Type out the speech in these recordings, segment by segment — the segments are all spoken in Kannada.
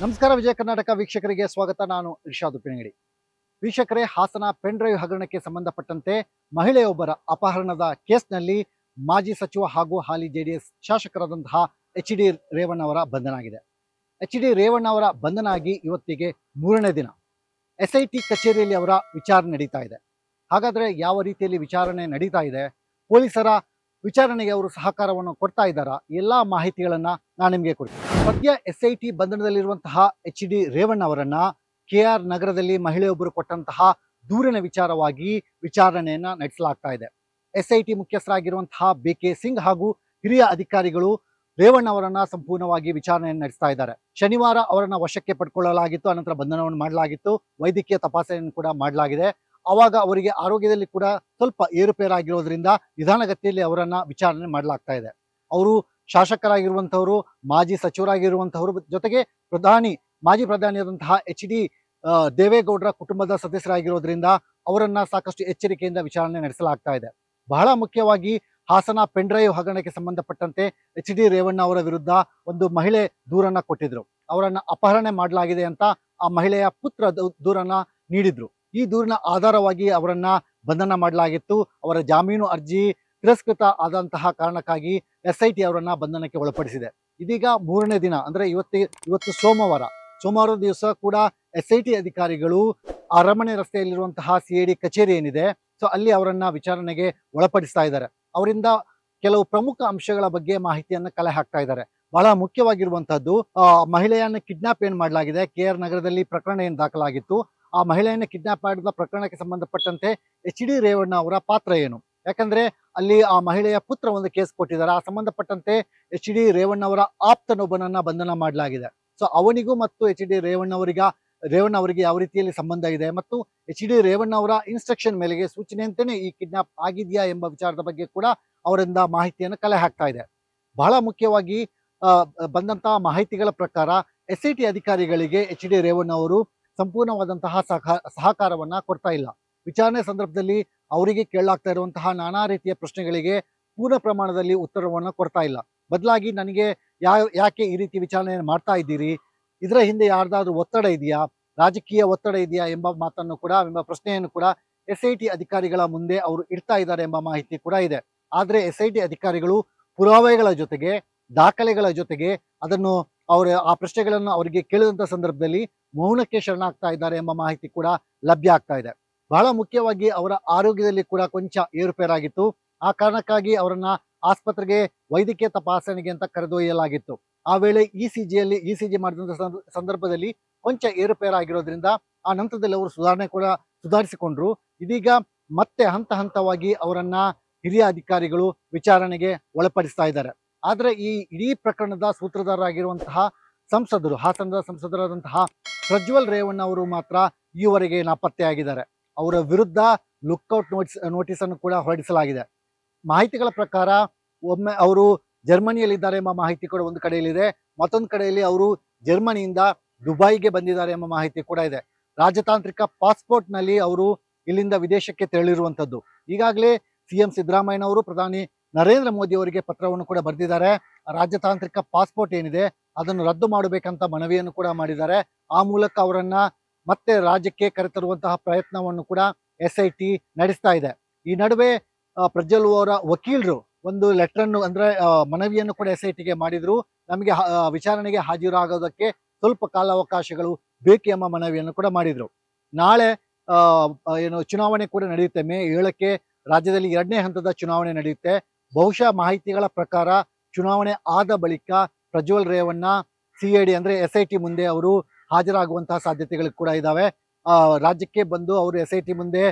ನಮಸ್ಕಾರ ವಿಜಯ ಕರ್ನಾಟಕ ವೀಕ್ಷಕರಿಗೆ ಸ್ವಾಗತ ನಾನು ಇರ್ಷಾದ್ ಉಪ್ಪಿನಂಗಡಿ ವೀಕ್ಷಕರೇ ಹಾಸನ ಪೆನ್ ಡ್ರೈವ್ ಹಗರಣಕ್ಕೆ ಸಂಬಂಧಪಟ್ಟಂತೆ ಮಹಿಳೆಯೊಬ್ಬರ ಅಪಹರಣದ ಕೇಸ್ನಲ್ಲಿ ಮಾಜಿ ಸಚಿವ ಹಾಗೂ ಹಾಲಿ ಜೆಡಿಎಸ್ ಶಾಸಕರಾದಂತಹ ಎಚ್ ಡಿ ರೇವಣ್ಣ ಅವರ ಬಂಧನ ಆಗಿದೆ ಎಚ್ ಡಿ ರೇವಣ್ಣ ಅವರ ಬಂಧನ ಆಗಿ ಇವತ್ತಿಗೆ ಮೂರನೇ ದಿನ ಎಸ್ ಕಚೇರಿಯಲ್ಲಿ ಅವರ ವಿಚಾರಣೆ ನಡೀತಾ ಇದೆ ಹಾಗಾದ್ರೆ ಯಾವ ರೀತಿಯಲ್ಲಿ ವಿಚಾರಣೆ ನಡೀತಾ ಇದೆ ಪೊಲೀಸರ ವಿಚಾರಣೆಗೆ ಅವರು ಸಹಕಾರವನ್ನು ಕೊಡ್ತಾ ಇದ್ದಾರ ಎಲ್ಲ ಮಾಹಿತಿಗಳನ್ನು ನಾನು ನಿಮಗೆ ಕೊಡ್ತೀನಿ ಸದ್ಯ ಎಸ್ ಐ ಟಿ ಬಂಧನದಲ್ಲಿರುವಂತಹ ಎಚ್ ಡಿ ರೇವಣ್ಣ ಅವರನ್ನ ಕೆ ಆರ್ ನಗರದಲ್ಲಿ ಮಹಿಳೆಯೊಬ್ಬರು ಕೊಟ್ಟಂತಹ ದೂರಿನ ವಿಚಾರವಾಗಿ ವಿಚಾರಣೆಯನ್ನ ನಡೆಸಲಾಗ್ತಾ ಇದೆ ಎಸ್ ಐ ಟಿ ಮುಖ್ಯಸ್ಥರಾಗಿರುವಂತಹ ಬಿ ಕೆ ಸಿಂಗ್ ಹಾಗೂ ಹಿರಿಯ ಅಧಿಕಾರಿಗಳು ರೇವಣ್ಣ ಅವರನ್ನ ಸಂಪೂರ್ಣವಾಗಿ ವಿಚಾರಣೆಯನ್ನು ನಡೆಸ್ತಾ ಇದ್ದಾರೆ ಶನಿವಾರ ಅವರನ್ನ ವಶಕ್ಕೆ ಪಡ್ಕೊಳ್ಳಲಾಗಿತ್ತು ಅನಂತರ ಬಂಧನವನ್ನು ಮಾಡಲಾಗಿತ್ತು ವೈದ್ಯಕೀಯ ತಪಾಸಣೆಯನ್ನು ಕೂಡ ಮಾಡಲಾಗಿದೆ ಆವಾಗ ಅವರಿಗೆ ಆರೋಗ್ಯದಲ್ಲಿ ಕೂಡ ಸ್ವಲ್ಪ ಏರುಪೇರಾಗಿರೋದ್ರಿಂದ ನಿಧಾನಗತಿಯಲ್ಲಿ ಅವರನ್ನ ವಿಚಾರಣೆ ಮಾಡಲಾಗ್ತಾ ಇದೆ ಅವರು ಶಾಸಕರಾಗಿರುವಂತಹವರು ಮಾಜಿ ಸಚಿವರಾಗಿರುವಂತಹವರು ಜೊತೆಗೆ ಪ್ರಧಾನಿ ಮಾಜಿ ಪ್ರಧಾನಿಯಾದಂತಹ ಎಚ್ ಡಿ ದೇವೇಗೌಡರ ಕುಟುಂಬದ ಸದಸ್ಯರಾಗಿರೋದ್ರಿಂದ ಅವರನ್ನ ಸಾಕಷ್ಟು ಎಚ್ಚರಿಕೆಯಿಂದ ವಿಚಾರಣೆ ನಡೆಸಲಾಗ್ತಾ ಇದೆ ಬಹಳ ಮುಖ್ಯವಾಗಿ ಹಾಸನ ಪೆಂಡ್ರೈವ್ ಹಗರಣಕ್ಕೆ ಸಂಬಂಧಪಟ್ಟಂತೆ ಎಚ್ ಡಿ ರೇವಣ್ಣ ಅವರ ವಿರುದ್ಧ ಒಂದು ಮಹಿಳೆ ದೂರನ್ನ ಕೊಟ್ಟಿದ್ರು ಅವರನ್ನ ಅಪಹರಣೆ ಮಾಡಲಾಗಿದೆ ಅಂತ ಆ ಮಹಿಳೆಯ ಪುತ್ರ ದೂರನ್ನ ನೀಡಿದ್ರು ಈ ದೂರಿನ ಆಧಾರವಾಗಿ ಅವರನ್ನ ಬಂಧನ ಮಾಡಲಾಗಿತ್ತು ಅವರ ಜಾಮೀನು ಅರ್ಜಿ ತಿರಸ್ಕೃತ ಆದಂತಹ ಕಾರಣಕ್ಕಾಗಿ ಎಸ್ಐಟಿ ಟಿ ಅವರನ್ನ ಬಂಧನಕ್ಕೆ ಒಳಪಡಿಸಿದೆ ಇದೀಗ ಮೂರನೇ ದಿನ ಅಂದ್ರೆ ಇವತ್ತಿ ಇವತ್ತು ಸೋಮವಾರ ಸೋಮವಾರ ದಿವಸ ಕೂಡ ಎಸ್ ಐ ಟಿ ಅಧಿಕಾರಿಗಳು ಅರಮನೆ ರಸ್ತೆಯಲ್ಲಿರುವಂತಹ ಸಿ ಐ ಡಿ ಕಚೇರಿ ಏನಿದೆ ಸೊ ಅಲ್ಲಿ ಅವರನ್ನ ವಿಚಾರಣೆಗೆ ಒಳಪಡಿಸ್ತಾ ಇದ್ದಾರೆ ಅವರಿಂದ ಕೆಲವು ಪ್ರಮುಖ ಅಂಶಗಳ ಬಗ್ಗೆ ಮಾಹಿತಿಯನ್ನು ಕಲೆ ಹಾಕ್ತಾ ಇದ್ದಾರೆ ಬಹಳ ಮುಖ್ಯವಾಗಿರುವಂತಹದ್ದು ಮಹಿಳೆಯನ್ನ ಕಿಡ್ನಾಪ್ ಏನ್ ಮಾಡಲಾಗಿದೆ ಕೆ ಆರ್ ನಗರದಲ್ಲಿ ಪ್ರಕರಣ ಏನು ದಾಖಲಾಗಿತ್ತು ಆ ಮಹಿಳೆಯನ್ನು ಕಿಡ್ನಾಪ್ ಮಾಡಿದ ಪ್ರಕರಣಕ್ಕೆ ಸಂಬಂಧಪಟ್ಟಂತೆ ಎಚ್ ಡಿ ರೇವಣ್ಣ ಅವರ ಪಾತ್ರ ಏನು ಯಾಕಂದ್ರೆ ಅಲ್ಲಿ ಆ ಮಹಿಳೆಯ ಪುತ್ರ ಒಂದು ಕೇಸ್ ಕೊಟ್ಟಿದ್ದಾರೆ ಆ ಸಂಬಂಧಪಟ್ಟಂತೆ ಎಚ್ ಡಿ ರೇವಣ್ಣ ಅವರ ಆಪ್ತನೊಬ್ಬನನ್ನ ಬಂಧನ ಮಾಡಲಾಗಿದೆ ಸೊ ಅವನಿಗೂ ಮತ್ತು ಎಚ್ ಡಿ ರೇವಣ್ಣ ಅವರಿಗ ರೇವಣ್ಣ ಅವರಿಗೆ ಯಾವ ರೀತಿಯಲ್ಲಿ ಸಂಬಂಧ ಇದೆ ಮತ್ತು ಎಚ್ ಡಿ ರೇವಣ್ಣ ಅವರ ಇನ್ಸ್ಟ್ರಕ್ಷನ್ ಮೇಲೆಗೆ ಸೂಚನೆಯಂತೆ ಈ ಕಿಡ್ನಾಪ್ ಆಗಿದೆಯಾ ಎಂಬ ವಿಚಾರದ ಬಗ್ಗೆ ಕೂಡ ಅವರಿಂದ ಮಾಹಿತಿಯನ್ನು ಕಲೆ ಹಾಕ್ತಾ ಇದೆ ಬಹಳ ಮುಖ್ಯವಾಗಿ ಬಂದಂತಹ ಮಾಹಿತಿಗಳ ಪ್ರಕಾರ ಎಸ್ ಐ ಟಿ ಅಧಿಕಾರಿಗಳಿಗೆ ಎಚ್ ಡಿ ರೇವಣ್ಣ ಅವರು ಸಂಪೂರ್ಣವಾದಂತಹ ಸಹಕಾರವನ್ನ ಸಹಕಾರವನ್ನು ಕೊಡ್ತಾ ಇಲ್ಲ ವಿಚಾರಣೆ ಸಂದರ್ಭದಲ್ಲಿ ಅವರಿಗೆ ಕೇಳಲಾಗ್ತಾ ಇರುವಂತಹ ನಾನಾ ರೀತಿಯ ಪ್ರಶ್ನೆಗಳಿಗೆ ಪೂರ್ಣ ಪ್ರಮಾಣದಲ್ಲಿ ಉತ್ತರವನ್ನು ಕೊಡ್ತಾ ಇಲ್ಲ ಬದಲಾಗಿ ನನಗೆ ಯಾ ಯಾಕೆ ಈ ರೀತಿ ವಿಚಾರಣೆಯನ್ನು ಮಾಡ್ತಾ ಇದ್ದೀರಿ ಇದರ ಹಿಂದೆ ಯಾರ್ದಾದ್ರೂ ಒತ್ತಡ ಇದೆಯಾ ರಾಜಕೀಯ ಒತ್ತಡ ಇದೆಯಾ ಎಂಬ ಮಾತನ್ನು ಕೂಡ ಎಂಬ ಪ್ರಶ್ನೆಯನ್ನು ಕೂಡ ಎಸ್ ಐ ಟಿ ಅಧಿಕಾರಿಗಳ ಮುಂದೆ ಅವರು ಇಡ್ತಾ ಇದ್ದಾರೆ ಎಂಬ ಮಾಹಿತಿ ಕೂಡ ಇದೆ ಆದರೆ ಎಸ್ ಐ ಟಿ ಅಧಿಕಾರಿಗಳು ಪುರಾವೆಗಳ ಜೊತೆಗೆ ದಾಖಲೆಗಳ ಜೊತೆಗೆ ಅದನ್ನು ಅವರು ಆ ಪ್ರಶ್ನೆಗಳನ್ನು ಅವರಿಗೆ ಕೇಳಿದಂಥ ಸಂದರ್ಭದಲ್ಲಿ ಮೌನಕ್ಕೆ ಶರಣಾಗ್ತಾ ಇದ್ದಾರೆ ಎಂಬ ಮಾಹಿತಿ ಕೂಡ ಲಭ್ಯ ಆಗ್ತಾ ಇದೆ ಬಹಳ ಮುಖ್ಯವಾಗಿ ಅವರ ಆರೋಗ್ಯದಲ್ಲಿ ಕೂಡ ಕೊಂಚ ಏರುಪೇರಾಗಿತ್ತು ಆ ಕಾರಣಕ್ಕಾಗಿ ಅವರನ್ನ ಆಸ್ಪತ್ರೆಗೆ ವೈದ್ಯಕೀಯ ತಪಾಸಣೆಗೆ ಅಂತ ಕರೆದೊಯ್ಯಲಾಗಿತ್ತು ಆ ವೇಳೆ ಇ ಸಿ ಜಿಯಲ್ಲಿ ಇ ಸಿ ಜಿ ಮಾಡಿದಂಥ ಸಂದರ್ಭದಲ್ಲಿ ಕೊಂಚ ಏರುಪೇರಾಗಿರೋದ್ರಿಂದ ಆ ನಂತರದಲ್ಲಿ ಅವರು ಸುಧಾರಣೆ ಕೂಡ ಸುಧಾರಿಸಿಕೊಂಡ್ರು ಇದೀಗ ಮತ್ತೆ ಹಂತ ಹಂತವಾಗಿ ಅವರನ್ನ ಹಿರಿಯ ಅಧಿಕಾರಿಗಳು ವಿಚಾರಣೆಗೆ ಒಳಪಡಿಸ್ತಾ ಇದ್ದಾರೆ ಆದರೆ ಈ ಇಡೀ ಪ್ರಕರಣದ ಸೂತ್ರಧಾರರಾಗಿರುವಂತಹ ಸಂಸದರು ಹಾಸನದ ಸಂಸದರಾದಂತಹ ಪ್ರಜ್ವಲ್ ರೇವಣ್ಣ ಅವರು ಮಾತ್ರ ಈವರೆಗೆ ನಾಪತ್ತೆಯಾಗಿದ್ದಾರೆ ಅವರ ವಿರುದ್ಧ ಲುಕ್ಔಟ್ ನೋಟಿಸ್ ನೋಟಿಸ್ ಅನ್ನು ಕೂಡ ಹೊರಡಿಸಲಾಗಿದೆ ಮಾಹಿತಿಗಳ ಪ್ರಕಾರ ಒಮ್ಮೆ ಅವರು ಜರ್ಮನಿಯಲ್ಲಿದ್ದಾರೆ ಎಂಬ ಮಾಹಿತಿ ಕೂಡ ಒಂದು ಕಡೆಯಲ್ಲಿ ಇದೆ ಮತ್ತೊಂದು ಕಡೆಯಲ್ಲಿ ಅವರು ಜರ್ಮನಿಯಿಂದ ದುಬೈಗೆ ಬಂದಿದ್ದಾರೆ ಎಂಬ ಮಾಹಿತಿ ಕೂಡ ಇದೆ ರಾಜತಾಂತ್ರಿಕ ಪಾಸ್ಪೋರ್ಟ್ನಲ್ಲಿ ಅವರು ಇಲ್ಲಿಂದ ವಿದೇಶಕ್ಕೆ ತೆರಳಿರುವಂಥದ್ದು ಈಗಾಗಲೇ ಸಿ ಎಂ ಸಿದ್ದರಾಮಯ್ಯನವರು ಪ್ರಧಾನಿ ನರೇಂದ್ರ ಮೋದಿ ಅವರಿಗೆ ಪತ್ರವನ್ನು ಕೂಡ ಬರೆದಿದ್ದಾರೆ ರಾಜತಾಂತ್ರಿಕ ಪಾಸ್ಪೋರ್ಟ್ ಏನಿದೆ ಅದನ್ನು ರದ್ದು ಮಾಡಬೇಕಂತ ಮನವಿಯನ್ನು ಕೂಡ ಮಾಡಿದ್ದಾರೆ ಆ ಮೂಲಕ ಅವರನ್ನ ಮತ್ತೆ ರಾಜ್ಯಕ್ಕೆ ಕರೆತರುವಂತಹ ಪ್ರಯತ್ನವನ್ನು ಕೂಡ ಎಸ್ ಐ ಟಿ ನಡೆಸ್ತಾ ಇದೆ ಈ ನಡುವೆ ಪ್ರಜ್ವಲ್ ಅವರ ವಕೀಲರು ಒಂದು ಅನ್ನು ಅಂದ್ರೆ ಮನವಿಯನ್ನು ಕೂಡ ಎಸ್ ಐ ಟಿಗೆ ಮಾಡಿದ್ರು ನಮಗೆ ವಿಚಾರಣೆಗೆ ಹಾಜರಾಗೋದಕ್ಕೆ ಸ್ವಲ್ಪ ಕಾಲಾವಕಾಶಗಳು ಬೇಕು ಎಂಬ ಮನವಿಯನ್ನು ಕೂಡ ಮಾಡಿದ್ರು ನಾಳೆ ಏನು ಚುನಾವಣೆ ಕೂಡ ನಡೆಯುತ್ತೆ ಮೇ ಏಳಕ್ಕೆ ರಾಜ್ಯದಲ್ಲಿ ಎರಡನೇ ಹಂತದ ಚುನಾವಣೆ ನಡೆಯುತ್ತೆ ಬಹುಶಃ ಮಾಹಿತಿಗಳ ಪ್ರಕಾರ ಚುನಾವಣೆ ಆದ ಬಳಿಕ Prajwal Revanna C I D ಅಂದರೆ ಎಸ್ ಐ ಟಿ ಮುಂದೆ ಅವರು ಹಾಜರಾಗುವಂತಹ ಸಾಧ್ಯತೆಗಳು ಕೂಡ ಇದ್ದಾವೆ ರಾಜ್ಯಕ್ಕೆ ಬಂದು ಅವರು ಎಸ್ ಐ ಟಿ ಮುಂದೆ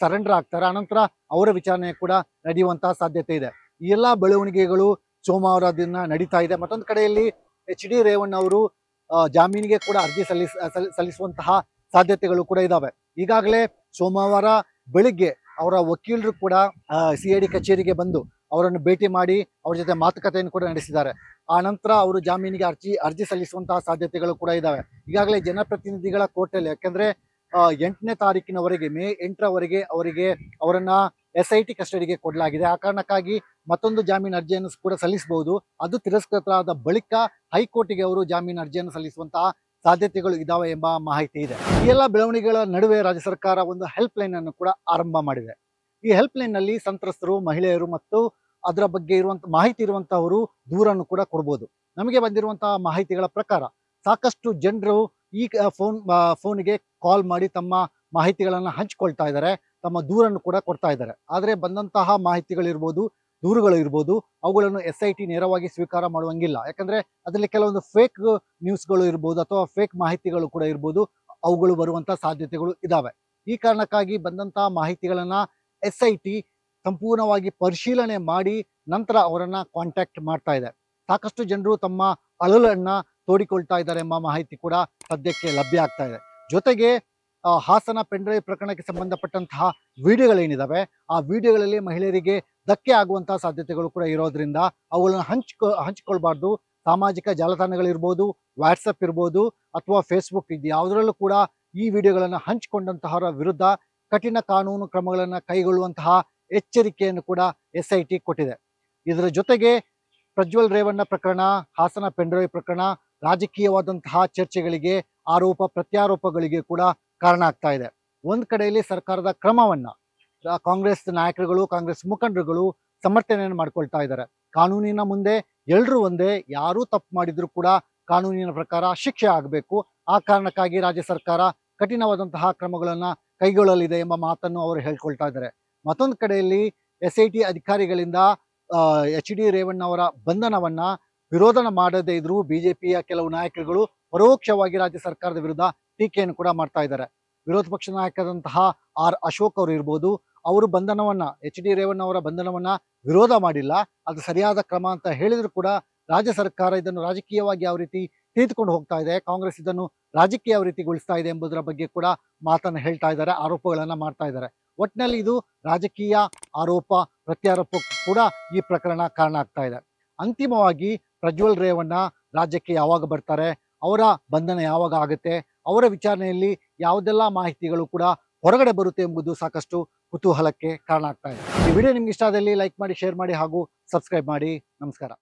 ಸರೆಂಡರ್ ಆಗ್ತಾರೆ ಅನಂತರ ಅವರ ವಿಚಾರಣೆ ಕೂಡ ನಡೆಯುವಂತಹ ಸಾಧ್ಯತೆ ಇದೆ ಈ ಎಲ್ಲ ಬೆಳವಣಿಗೆಗಳು ಸೋಮವಾರ ದಿನ ನಡೀತಾ ಇದೆ ಮತ್ತೊಂದು ಕಡೆಯಲ್ಲಿ ಎಚ್ ಡಿ ರೇವಣ್ಣ ಅವರು ಜಾಮೀನಿಗೆ ಕೂಡ ಅರ್ಜಿ ಸಲ್ಲಿಸ ಸಲ್ಲಿಸುವಂತಹ ಸಾಧ್ಯತೆಗಳು ಕೂಡ ಇದ್ದಾವೆ ಈಗಾಗಲೇ ಸೋಮವಾರ ಬೆಳಿಗ್ಗೆ ಅವರ ವಕೀಲರು ಕೂಡ ಸಿ ಐ ಡಿ ಕಚೇರಿಗೆ ಬಂದು ಅವರನ್ನು ಭೇಟಿ ಮಾಡಿ ಅವ್ರ ಜೊತೆ ಮಾತುಕತೆಯನ್ನು ಕೂಡ ನಡೆಸಿದ್ದಾರೆ ಆ ನಂತರ ಅವರು ಜಾಮೀನಿಗೆ ಅರ್ಜಿ ಅರ್ಜಿ ಸಲ್ಲಿಸುವಂತಹ ಸಾಧ್ಯತೆಗಳು ಕೂಡ ಇದ್ದಾವೆ ಈಗಾಗಲೇ ಜನಪ್ರತಿನಿಧಿಗಳ ಕೋರ್ಟಲ್ಲಿ ಯಾಕೆಂದ್ರೆ ಎಂಟನೇ ತಾರೀಕಿನವರೆಗೆ ಮೇ ಎಂಟರವರೆಗೆ ಅವರಿಗೆ ಅವರನ್ನು ಎಸ್ ಐ ಟಿ ಕಸ್ಟಡಿಗೆ ಕೊಡಲಾಗಿದೆ ಆ ಕಾರಣಕ್ಕಾಗಿ ಮತ್ತೊಂದು ಜಾಮೀನು ಅರ್ಜಿಯನ್ನು ಕೂಡ ಸಲ್ಲಿಸಬಹುದು ಅದು ತಿರಸ್ಕೃತರಾದ ಬಳಿಕ ಹೈಕೋರ್ಟಿಗೆ ಅವರು ಜಾಮೀನು ಅರ್ಜಿಯನ್ನು ಸಲ್ಲಿಸುವಂತಹ ಸಾಧ್ಯತೆಗಳು ಇದಾವೆ ಎಂಬ ಮಾಹಿತಿ ಇದೆ ಈ ಎಲ್ಲ ಬೆಳವಣಿಗೆಗಳ ನಡುವೆ ರಾಜ್ಯ ಸರ್ಕಾರ ಒಂದು ಹೆಲ್ಪ್ ಲೈನ್ ಅನ್ನು ಕೂಡ ಆರಂಭ ಮಾಡಿದೆ ಈ ಹೆಲ್ಪ್ ಲೈನ್ ನಲ್ಲಿ ಸಂತ್ರಸ್ತರು ಮಹಿಳೆಯರು ಮತ್ತು ಅದರ ಬಗ್ಗೆ ಇರುವಂತ ಮಾಹಿತಿ ಇರುವಂತಹವರು ದೂರನ್ನು ಕೂಡ ಕೊಡ್ಬೋದು ನಮಗೆ ಬಂದಿರುವಂತಹ ಮಾಹಿತಿಗಳ ಪ್ರಕಾರ ಸಾಕಷ್ಟು ಜನರು ಈ ಫೋನ್ ಫೋನಿಗೆ ಕಾಲ್ ಮಾಡಿ ತಮ್ಮ ಮಾಹಿತಿಗಳನ್ನು ಹಂಚಿಕೊಳ್ತಾ ಇದ್ದಾರೆ ತಮ್ಮ ದೂರನ್ನು ಕೂಡ ಕೊಡ್ತಾ ಇದ್ದಾರೆ ಆದರೆ ಬಂದಂತಹ ಮಾಹಿತಿಗಳಿರ್ಬೋದು ದೂರುಗಳು ಇರ್ಬೋದು ಅವುಗಳನ್ನು ಎಸ್ ಐ ಟಿ ನೇರವಾಗಿ ಸ್ವೀಕಾರ ಮಾಡುವಂಗಿಲ್ಲ ಯಾಕಂದ್ರೆ ಅದರಲ್ಲಿ ಕೆಲವೊಂದು ಫೇಕ್ ನ್ಯೂಸ್ಗಳು ಇರ್ಬೋದು ಅಥವಾ ಫೇಕ್ ಮಾಹಿತಿಗಳು ಕೂಡ ಇರ್ಬೋದು ಅವುಗಳು ಬರುವಂಥ ಸಾಧ್ಯತೆಗಳು ಇದಾವೆ ಈ ಕಾರಣಕ್ಕಾಗಿ ಬಂದಂಥ ಮಾಹಿತಿಗಳನ್ನು ಎಸ್ ಐ ಟಿ ಸಂಪೂರ್ಣವಾಗಿ ಪರಿಶೀಲನೆ ಮಾಡಿ ನಂತರ ಅವರನ್ನು ಕಾಂಟ್ಯಾಕ್ಟ್ ಮಾಡ್ತಾ ಇದೆ ಸಾಕಷ್ಟು ಜನರು ತಮ್ಮ ಅಳಲನ್ನು ತೋಡಿಕೊಳ್ತಾ ಇದ್ದಾರೆ ಎಂಬ ಮಾಹಿತಿ ಕೂಡ ಸದ್ಯಕ್ಕೆ ಲಭ್ಯ ಆಗ್ತಾ ಇದೆ ಜೊತೆಗೆ ಹಾಸನ ಪೆಂಡ್ರೈವ್ ಪ್ರಕರಣಕ್ಕೆ ಸಂಬಂಧಪಟ್ಟಂತಹ ವಿಡಿಯೋಗಳೇನಿದ್ದಾವೆ ಆ ವಿಡಿಯೋಗಳಲ್ಲಿ ಮಹಿಳೆಯರಿಗೆ ಧಕ್ಕೆ ಆಗುವಂತಹ ಸಾಧ್ಯತೆಗಳು ಕೂಡ ಇರೋದ್ರಿಂದ ಅವುಗಳನ್ನು ಹಂಚ್ಕೊ ಹಂಚ್ಕೊಳ್ಬಾರ್ದು ಸಾಮಾಜಿಕ ಜಾಲತಾಣಗಳಿರ್ಬೋದು ವಾಟ್ಸಪ್ ಇರ್ಬೋದು ಅಥವಾ ಫೇಸ್ಬುಕ್ ಇದು ಯಾವುದರಲ್ಲೂ ಕೂಡ ಈ ವಿಡಿಯೋಗಳನ್ನು ಹಂಚಿಕೊಂಡಂತಹವರ ವಿರುದ್ಧ ಕಠಿಣ ಕಾನೂನು ಕ್ರಮಗಳನ್ನು ಕೈಗೊಳ್ಳುವಂತಹ ಎಚ್ಚರಿಕೆಯನ್ನು ಕೂಡ ಎಸ್ ಐ ಟಿ ಕೊಟ್ಟಿದೆ ಇದರ ಜೊತೆಗೆ ಪ್ರಜ್ವಲ್ ರೇವಣ್ಣ ಪ್ರಕರಣ ಹಾಸನ ಪೆಂಡ್ರೋಯ್ ಪ್ರಕರಣ ರಾಜಕೀಯವಾದಂತಹ ಚರ್ಚೆಗಳಿಗೆ ಆರೋಪ ಪ್ರತ್ಯಾರೋಪಗಳಿಗೆ ಕೂಡ ಕಾರಣ ಆಗ್ತಾ ಇದೆ ಒಂದ್ ಕಡೆಯಲ್ಲಿ ಸರ್ಕಾರದ ಕ್ರಮವನ್ನ ಕಾಂಗ್ರೆಸ್ ನಾಯಕರುಗಳು ಕಾಂಗ್ರೆಸ್ ಮುಖಂಡರುಗಳು ಸಮರ್ಥನೆಯನ್ನು ಮಾಡ್ಕೊಳ್ತಾ ಇದ್ದಾರೆ ಕಾನೂನಿನ ಮುಂದೆ ಎಲ್ಲರೂ ಒಂದೇ ಯಾರು ತಪ್ಪು ಮಾಡಿದ್ರು ಕೂಡ ಕಾನೂನಿನ ಪ್ರಕಾರ ಶಿಕ್ಷೆ ಆಗಬೇಕು ಆ ಕಾರಣಕ್ಕಾಗಿ ರಾಜ್ಯ ಸರ್ಕಾರ ಕಠಿಣವಾದಂತಹ ಕ್ರಮಗಳನ್ನ ಕೈಗೊಳ್ಳಲಿದೆ ಎಂಬ ಮಾತನ್ನು ಅವರು ಹೇಳ್ಕೊಳ್ತಾ ಇದ್ದಾರೆ ಮತ್ತೊಂದು ಕಡೆಯಲ್ಲಿ ಎಸ್ ಐ ಟಿ ಅಧಿಕಾರಿಗಳಿಂದ ಎಚ್ ಡಿ ರೇವಣ್ಣ ಅವರ ಬಂಧನವನ್ನ ವಿರೋಧನ ಮಾಡದೇ ಇದ್ರೂ ಬಿಜೆಪಿಯ ಕೆಲವು ನಾಯಕರುಗಳು ಪರೋಕ್ಷವಾಗಿ ರಾಜ್ಯ ಸರ್ಕಾರದ ವಿರುದ್ಧ ಟೀಕೆಯನ್ನು ಕೂಡ ಮಾಡ್ತಾ ಇದ್ದಾರೆ ವಿರೋಧ ಪಕ್ಷ ನಾಯಕರಂತಹ ಆರ್ ಅಶೋಕ್ ಅವರು ಇರ್ಬೋದು ಅವರು ಬಂಧನವನ್ನ ಎಚ್ ಡಿ ರೇವಣ್ಣ ಅವರ ಬಂಧನವನ್ನ ವಿರೋಧ ಮಾಡಿಲ್ಲ ಅದು ಸರಿಯಾದ ಕ್ರಮ ಅಂತ ಹೇಳಿದ್ರು ಕೂಡ ರಾಜ್ಯ ಸರ್ಕಾರ ಇದನ್ನು ರಾಜಕೀಯವಾಗಿ ಯಾವ ರೀತಿ ತಿಳಿದುಕೊಂಡು ಹೋಗ್ತಾ ಇದೆ ಕಾಂಗ್ರೆಸ್ ಇದನ್ನು ರಾಜಕೀಯ ಯಾವ ಗೊಳಿಸ್ತಾ ಇದೆ ಎಂಬುದರ ಬಗ್ಗೆ ಕೂಡ ಮಾತನ್ನು ಹೇಳ್ತಾ ಇದ್ದಾರೆ ಆರೋಪಗಳನ್ನ ಮಾಡ್ತಾ ಇದ್ದಾರೆ ಒಟ್ಟಿನಲ್ಲಿ ಇದು ರಾಜಕೀಯ ಆರೋಪ ಪ್ರತ್ಯಾರೋಪ ಕೂಡ ಈ ಪ್ರಕರಣ ಕಾರಣ ಆಗ್ತಾ ಇದೆ ಅಂತಿಮವಾಗಿ ಪ್ರಜ್ವಲ್ ರೇವಣ್ಣ ರಾಜ್ಯಕ್ಕೆ ಯಾವಾಗ ಬರ್ತಾರೆ ಅವರ ಬಂಧನ ಯಾವಾಗ ಆಗುತ್ತೆ ಅವರ ವಿಚಾರಣೆಯಲ್ಲಿ ಯಾವುದೆಲ್ಲ ಮಾಹಿತಿಗಳು ಕೂಡ ಹೊರಗಡೆ ಬರುತ್ತೆ ಎಂಬುದು ಸಾಕಷ್ಟು ಕುತೂಹಲಕ್ಕೆ ಕಾರಣ ಆಗ್ತಾ ಇದೆ ಈ ವಿಡಿಯೋ ನಿಮ್ಗೆ ಇಷ್ಟ ಆದಲ್ಲಿ ಲೈಕ್ ಮಾಡಿ ಶೇರ್ ಮಾಡಿ ಹಾಗೂ ಸಬ್ಸ್ಕ್ರೈಬ್ ಮಾಡಿ ನಮಸ್ಕಾರ